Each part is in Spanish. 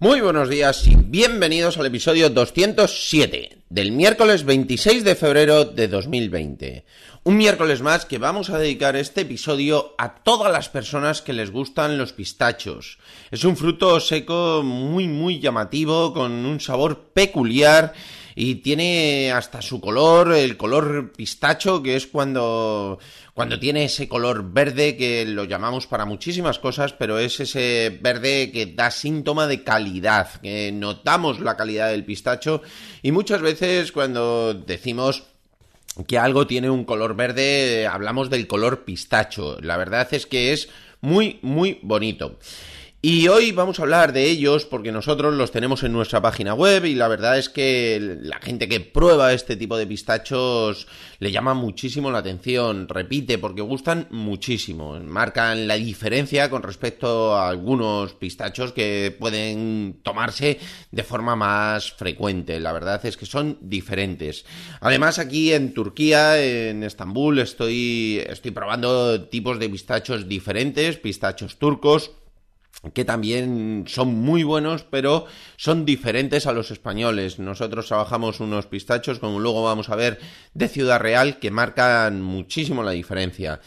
Muy buenos días y bienvenidos al episodio 207 del miércoles 26 de febrero de 2020. Un miércoles más que vamos a dedicar este episodio a todas las personas que les gustan los pistachos. Es un fruto seco muy muy llamativo con un sabor peculiar y tiene hasta su color, el color pistacho, que es cuando, cuando tiene ese color verde que lo llamamos para muchísimas cosas, pero es ese verde que da síntoma de calidad, que notamos la calidad del pistacho y muchas veces cuando decimos que algo tiene un color verde, hablamos del color pistacho. La verdad es que es muy, muy bonito. Y hoy vamos a hablar de ellos porque nosotros los tenemos en nuestra página web y la verdad es que la gente que prueba este tipo de pistachos le llama muchísimo la atención, repite, porque gustan muchísimo, marcan la diferencia con respecto a algunos pistachos que pueden tomarse de forma más frecuente, la verdad es que son diferentes. Además aquí en Turquía, en Estambul, estoy, estoy probando tipos de pistachos diferentes, pistachos turcos, que también son muy buenos, pero son diferentes a los españoles. Nosotros trabajamos unos pistachos, como luego vamos a ver, de Ciudad Real, que marcan muchísimo la diferencia.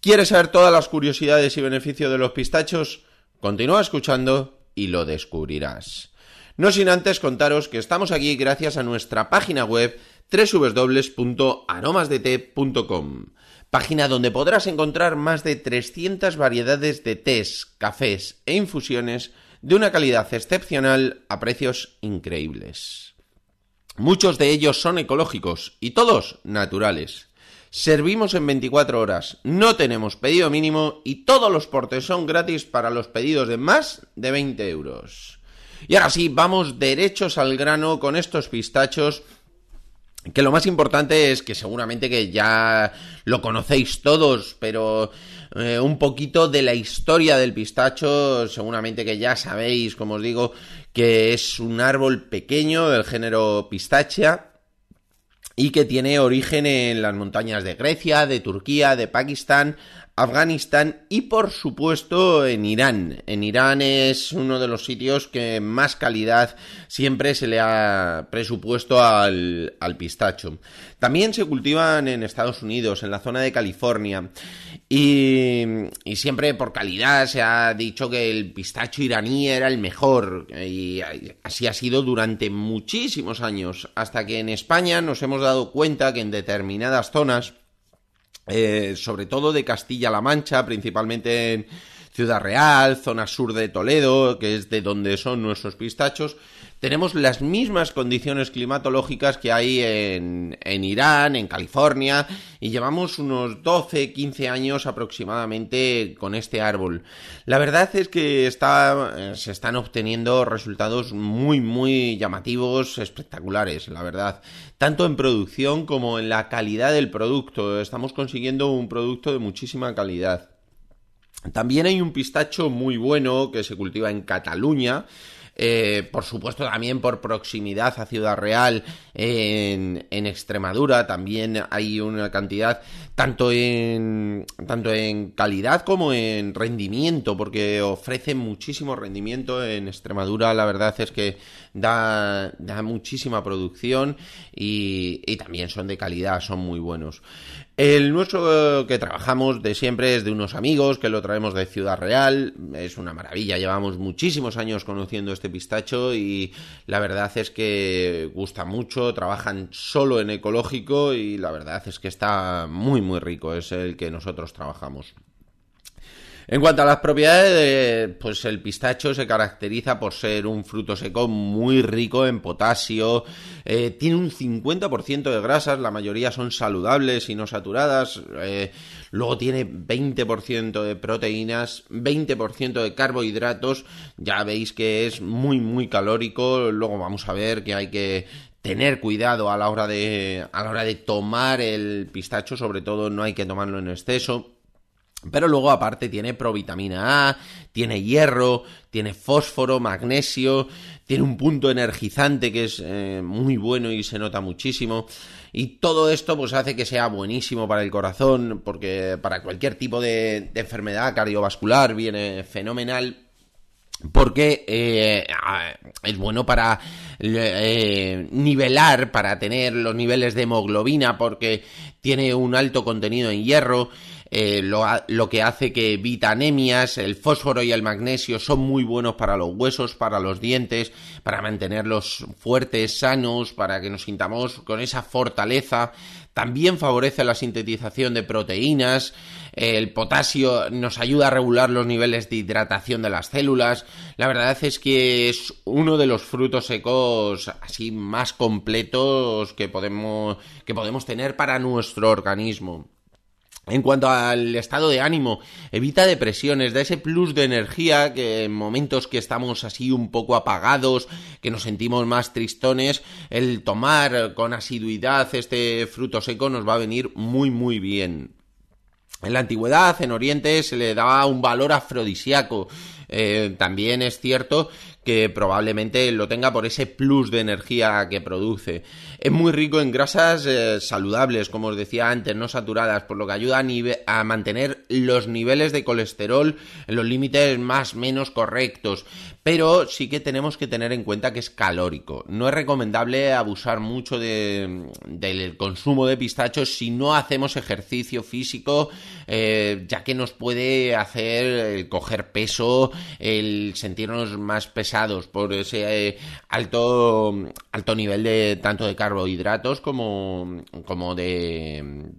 ¿Quieres saber todas las curiosidades y beneficios de los pistachos? Continúa escuchando y lo descubrirás. No sin antes contaros que estamos aquí gracias a nuestra página web www.aromasdt.com página donde podrás encontrar más de 300 variedades de tés, cafés e infusiones de una calidad excepcional a precios increíbles. Muchos de ellos son ecológicos y todos naturales. Servimos en 24 horas, no tenemos pedido mínimo y todos los portes son gratis para los pedidos de más de 20 euros. Y ahora sí, vamos derechos al grano con estos pistachos que lo más importante es que seguramente que ya lo conocéis todos, pero eh, un poquito de la historia del pistacho, seguramente que ya sabéis, como os digo, que es un árbol pequeño del género pistachia y que tiene origen en las montañas de Grecia, de Turquía, de Pakistán, Afganistán y por supuesto en Irán. En Irán es uno de los sitios que más calidad siempre se le ha presupuesto al, pistacho. También se cultivan en Estados Unidos, en la zona de California. Y, y, siempre por calidad se ha dicho que el pistacho iraní era el mejor. Y así ha sido durante muchísimos años. Hasta que en España nos hemos dado cuenta que en determinadas zonas eh, sobre todo de Castilla-La Mancha, principalmente en Ciudad Real, zona sur de Toledo, que es de donde son nuestros pistachos, tenemos las mismas condiciones climatológicas que hay en, Irán, en California, y llevamos unos 12, 15 años aproximadamente con este árbol. La verdad es que eh, se están obteniendo resultados muy, muy llamativos, espectaculares, la verdad. Tanto en producción como en la calidad del producto. Estamos consiguiendo un producto de muchísima calidad. También hay un pistacho muy bueno que se cultiva en Cataluña, eh, por supuesto también por proximidad a Ciudad Real en, Extremadura, también hay una cantidad tanto en, tanto en calidad como en rendimiento, porque ofrecen muchísimo rendimiento en Extremadura, la verdad es que da, muchísima producción y también son de calidad, son muy buenos. El nuestro eh, que trabajamos de siempre es de unos amigos que lo traemos de Ciudad Real, es una maravilla, llevamos muchísimos años conociendo este pistacho y la verdad es que gusta mucho, trabajan solo en ecológico y la verdad es que está muy muy rico, es el que nosotros trabajamos. En cuanto a las propiedades, pues el pistacho se caracteriza por ser un fruto seco muy rico en potasio, eh, tiene un 50% de grasas, la mayoría son saludables y no saturadas, eh, luego tiene 20% de proteínas, 20% de carbohidratos, ya veis que es muy muy calórico, luego vamos a ver que hay que tener cuidado a la hora de a la hora de tomar el pistacho, sobre todo no hay que tomarlo en exceso. Pero luego aparte tiene provitamina A, tiene hierro, tiene fósforo, magnesio, tiene un punto energizante que es eh, muy bueno y se nota muchísimo. Y todo esto pues hace que sea buenísimo para el corazón, porque para cualquier tipo de, enfermedad cardiovascular viene fenomenal porque eh, es bueno para eh, nivelar, para tener los niveles de hemoglobina, porque tiene un alto contenido en hierro, eh, lo, que hace que evita anemias, el fósforo y el magnesio son muy buenos para los huesos, para los dientes, para mantenerlos fuertes, sanos, para que nos sintamos con esa fortaleza. También favorece la sintetización de proteínas, el potasio nos ayuda a regular los niveles de hidratación de las células. La verdad es que es uno de los frutos secos así más completos que podemos, que podemos tener para nuestro organismo. En cuanto al estado de ánimo, evita depresiones, da ese plus de energía que en momentos que estamos así un poco apagados, que nos sentimos más tristones, el tomar con asiduidad este fruto seco nos va a venir muy muy bien. En la antigüedad, en Oriente, se le daba un valor afrodisíaco. Eh, también es cierto que probablemente lo tenga por ese plus de energía que produce. Es muy rico en grasas eh, saludables, como os decía antes, no saturadas, por lo que ayuda a, mantener los niveles de colesterol en los límites más o menos correctos. Pero sí que tenemos que tener en cuenta que es calórico. No es recomendable abusar mucho del consumo de pistachos si no hacemos ejercicio físico, eh, ya que nos puede hacer eh, coger peso, el sentirnos más pesados por ese eh, alto, alto nivel de tanto de carbohidratos como, como de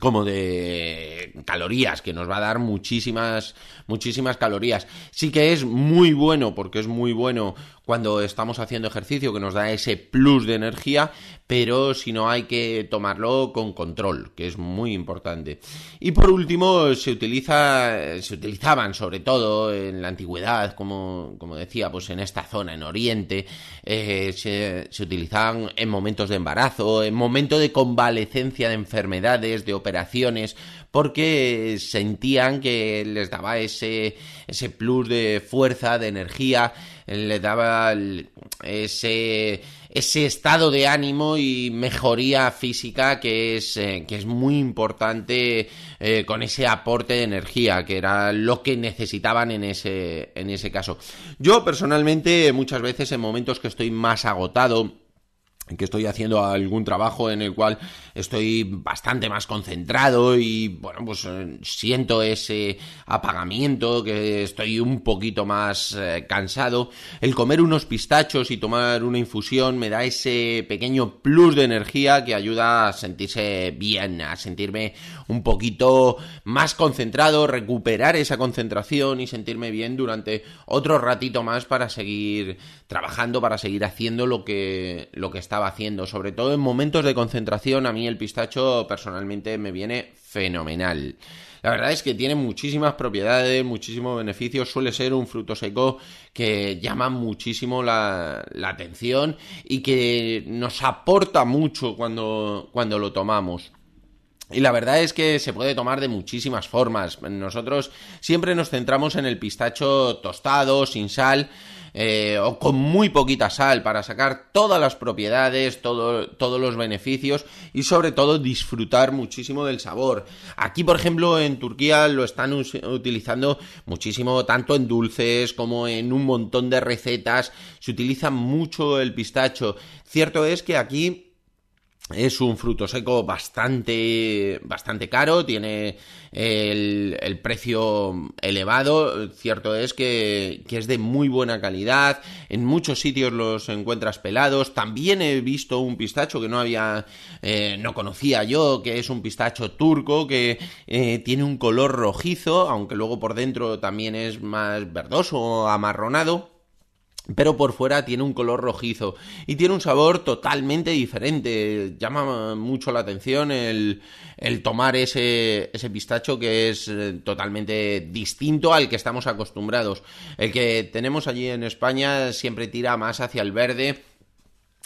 como de calorías, que nos va a dar muchísimas, muchísimas calorías. Sí que es muy bueno, porque es muy bueno cuando estamos haciendo ejercicio, que nos da ese plus de energía, pero si no hay que tomarlo con control, que es muy importante. Y por último, se utiliza, se utilizaban sobre todo en la antigüedad, como, como decía, pues en esta zona, en Oriente, eh, se, se utilizaban en momentos de embarazo, en momento de convalecencia de enfermedades, de operaciones, porque sentían que les daba ese, ese plus de fuerza, de energía, les daba ese, ese estado de ánimo y mejoría física que es, eh, que es muy importante eh, con ese aporte de energía, que era lo que necesitaban en ese, en ese caso. Yo personalmente muchas veces en momentos que estoy más agotado, que estoy haciendo algún trabajo en el cual estoy bastante más concentrado y bueno pues eh, siento ese apagamiento que estoy un poquito más eh, cansado el comer unos pistachos y tomar una infusión me da ese pequeño plus de energía que ayuda a sentirse bien a sentirme un poquito más concentrado recuperar esa concentración y sentirme bien durante otro ratito más para seguir trabajando para seguir haciendo lo que lo que está haciendo, sobre todo en momentos de concentración, a mí el pistacho personalmente me viene fenomenal. La verdad es que tiene muchísimas propiedades, muchísimos beneficios, suele ser un fruto seco que llama muchísimo la, la atención y que nos aporta mucho cuando, cuando lo tomamos. Y la verdad es que se puede tomar de muchísimas formas. Nosotros siempre nos centramos en el pistacho tostado, sin sal. Eh, o con muy poquita sal para sacar todas las propiedades, todo, todos los beneficios y sobre todo disfrutar muchísimo del sabor. Aquí, por ejemplo, en Turquía lo están utilizando muchísimo, tanto en dulces como en un montón de recetas. Se utiliza mucho el pistacho. Cierto es que aquí es un fruto seco bastante, bastante caro, tiene el, el precio elevado. Cierto es que, que, es de muy buena calidad. En muchos sitios los encuentras pelados. También he visto un pistacho que no había, eh, no conocía yo, que es un pistacho turco que eh, tiene un color rojizo, aunque luego por dentro también es más verdoso o amarronado pero por fuera tiene un color rojizo y tiene un sabor totalmente diferente. Llama mucho la atención el, tomar ese, ese, pistacho que es eh, totalmente distinto al que estamos acostumbrados. El que tenemos allí en España siempre tira más hacia el verde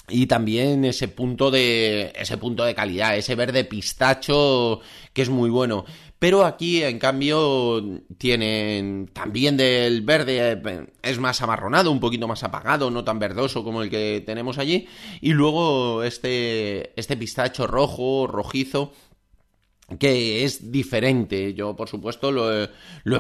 y también ese punto de ese punto de calidad, ese verde pistacho que es muy bueno. Pero aquí, en cambio, tienen también del verde, eh, es más amarronado, un poquito más apagado, no tan verdoso como el que tenemos allí. Y luego este, este pistacho rojo, rojizo, que es diferente. Yo, por supuesto, lo he,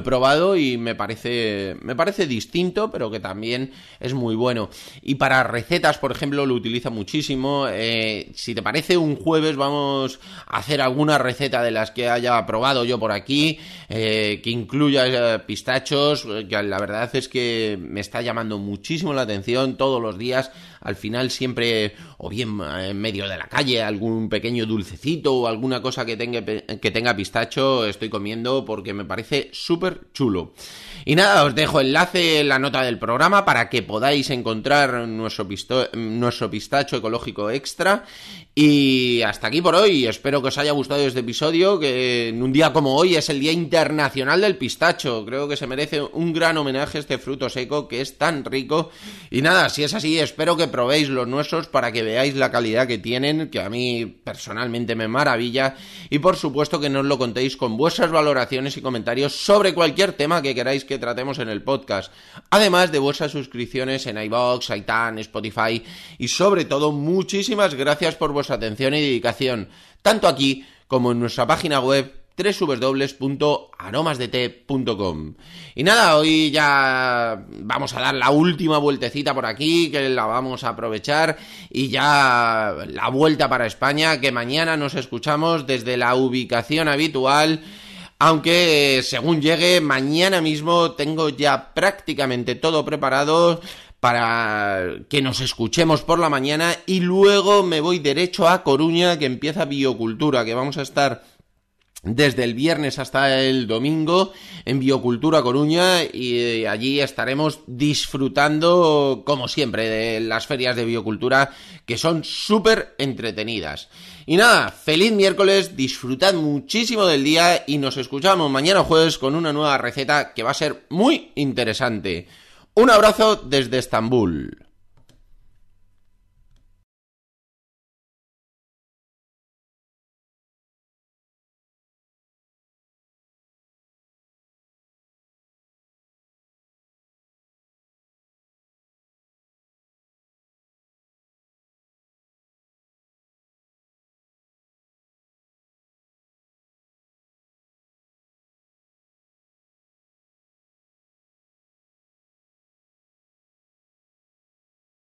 probado y me parece, me parece distinto, pero que también es muy bueno. Y para recetas, por ejemplo, lo utiliza muchísimo. Eh, si te parece, un jueves vamos a hacer alguna receta de las que haya probado yo por aquí, eh, que incluya eh, pistachos, que la verdad es que me está llamando muchísimo la atención todos los días. Al final siempre, o bien en medio de la calle, algún pequeño dulcecito o alguna cosa que tenga que tenga pistacho estoy comiendo porque me parece súper chulo. Y nada, os dejo enlace en la nota del programa para que podáis encontrar nuestro, nuestro pistacho ecológico extra. Y hasta aquí por hoy. Espero que os haya gustado este episodio, que en un día como hoy es el Día Internacional del Pistacho. Creo que se merece un gran homenaje este fruto seco que es tan rico. Y nada, si es así, espero que probéis los nuestros para que veáis la calidad que tienen, que a mí personalmente me maravilla. Y por supuesto, supuesto que nos lo contéis con vuestras valoraciones y comentarios sobre cualquier tema que queráis que tratemos en el podcast, además de vuestras suscripciones en iBox, iTunes, Spotify y sobre todo muchísimas gracias por vuestra atención y dedicación, tanto aquí como en nuestra página web www.aromasdete.com Y nada, hoy ya vamos a dar la última vueltecita por aquí, que la vamos a aprovechar, y ya la vuelta para España, que mañana nos escuchamos desde la ubicación habitual. Aunque según llegue, mañana mismo tengo ya prácticamente todo preparado para que nos escuchemos por la mañana y luego me voy derecho a Coruña que empieza Biocultura, que vamos a estar desde el viernes hasta el domingo en Biocultura Coruña y eh, allí estaremos disfrutando como siempre de las ferias de biocultura que son súper entretenidas. Y nada, feliz miércoles, disfrutad muchísimo del día y nos escuchamos mañana jueves con una nueva receta que va a ser muy interesante. Un abrazo desde Estambul.